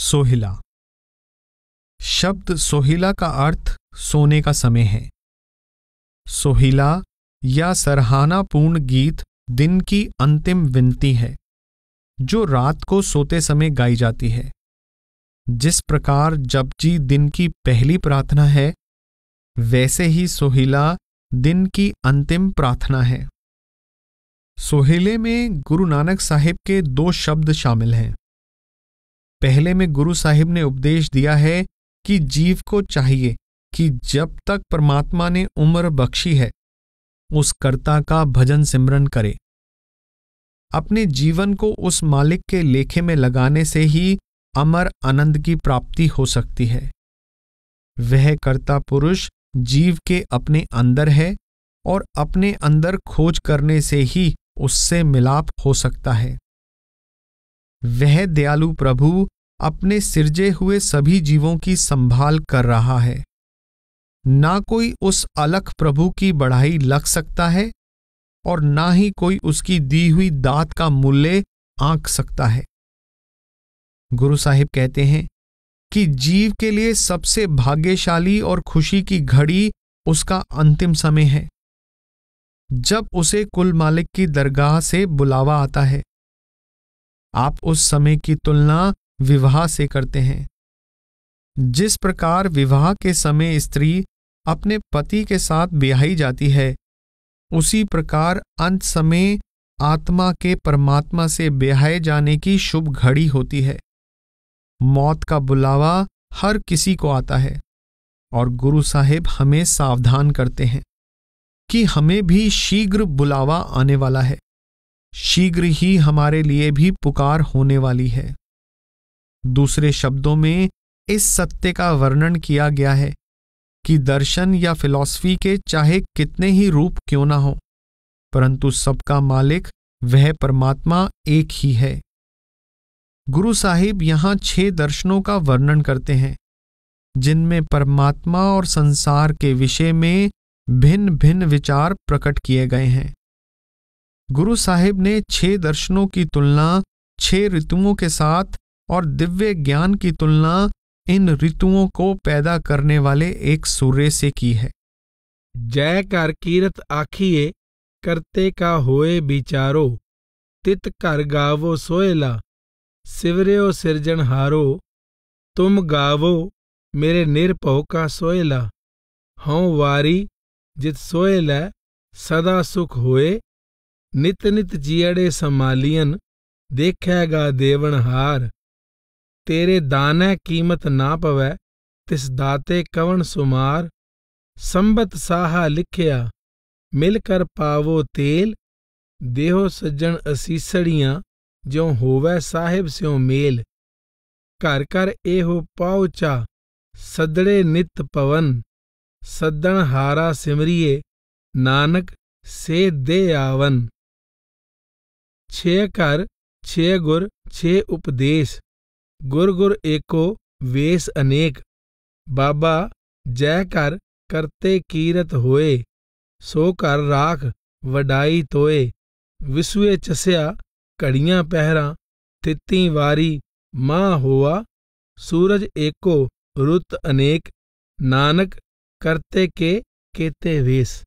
सोहिला शब्द सोहिला का अर्थ सोने का समय है सोहिला या सराहनापूर्ण गीत दिन की अंतिम विनती है जो रात को सोते समय गाई जाती है जिस प्रकार जी दिन की पहली प्रार्थना है वैसे ही सोहिला दिन की अंतिम प्रार्थना है सोहेले में गुरु नानक साहिब के दो शब्द शामिल हैं पहले में गुरु साहिब ने उपदेश दिया है कि जीव को चाहिए कि जब तक परमात्मा ने उम्र बख्शी है उस कर्ता का भजन सिमरन करे अपने जीवन को उस मालिक के लेखे में लगाने से ही अमर आनंद की प्राप्ति हो सकती है वह कर्ता पुरुष जीव के अपने अंदर है और अपने अंदर खोज करने से ही उससे मिलाप हो सकता है वह दयालु प्रभु अपने सिरजे हुए सभी जीवों की संभाल कर रहा है ना कोई उस अलख प्रभु की बढ़ाई लग सकता है और ना ही कोई उसकी दी हुई दात का मूल्य आंक सकता है गुरु साहिब कहते हैं कि जीव के लिए सबसे भाग्यशाली और खुशी की घड़ी उसका अंतिम समय है जब उसे कुल मालिक की दरगाह से बुलावा आता है आप उस समय की तुलना विवाह से करते हैं जिस प्रकार विवाह के समय स्त्री अपने पति के साथ ब्याही जाती है उसी प्रकार अंत समय आत्मा के परमात्मा से ब्याहे जाने की शुभ घड़ी होती है मौत का बुलावा हर किसी को आता है और गुरु साहेब हमें सावधान करते हैं कि हमें भी शीघ्र बुलावा आने वाला है शीघ्र ही हमारे लिए भी पुकार होने वाली है दूसरे शब्दों में इस सत्य का वर्णन किया गया है कि दर्शन या फिलॉसफी के चाहे कितने ही रूप क्यों ना हो परंतु सबका मालिक वह परमात्मा एक ही है गुरु साहिब यहां छह दर्शनों का वर्णन करते हैं जिनमें परमात्मा और संसार के विषय में भिन्न भिन्न विचार प्रकट किए गए हैं गुरु साहिब ने छह दर्शनों की तुलना छह ऋतुओं के साथ और दिव्य ज्ञान की तुलना इन ऋतुओं को पैदा करने वाले एक सूर्य से की है जय कर कीरत आखिए करते का होए बिचारो तित कर गावो सोयला सिरजन हारो तुम गावो मेरे निरपो का सोयला हों वारी जित सोयल सदा सुख होए ਨਿਤ ਨਿਤ ਜੀੜੇ ਸੰਮਾਲੀਨ ਦੇਖੇਗਾ ਦੇਵਨਹਾਰ ਤੇਰੇ ਦਾਨੈ ਕੀਮਤ ਨਾ ਪਵੈ ਤਿਸ ਦਾਤੇ ਕਵਣ ਸੁਮਾਰ ਸੰਬਤ ਸਾਹਾ ਲਿਖਿਆ ਮਿਲ ਕਰ ਪਾਵੋ ਤੇਲ ਦੇਹੋ ਸੱਜਣ ਅਸੀਸੜੀਆਂ ਜਿਉ ਹੋਵੇ ਸਾਹਿਬ ਸਿਉ ਮੇਲ ਘਰ ਘਰ ਇਹੋ ਪਾਉਚਾ ਸਦੜੇ ਨਿਤ ਪਵਨ ਸੱਦਣ ਹਾਰਾ ਸਿਮਰੀਏ ਨਾਨਕ ਸੇ ਦੇ ਆਵਨ छे कर छे गुर छे उपदेश गुर गुर एको वेस अनेक बाबा जय कर करते कीरत होए सो कर राख वडाई तोए विसुए चस्या कड़ियां पहरा तिती वारी माँ होआ सूरज एको रुत अनेक नानक करते के केते वेस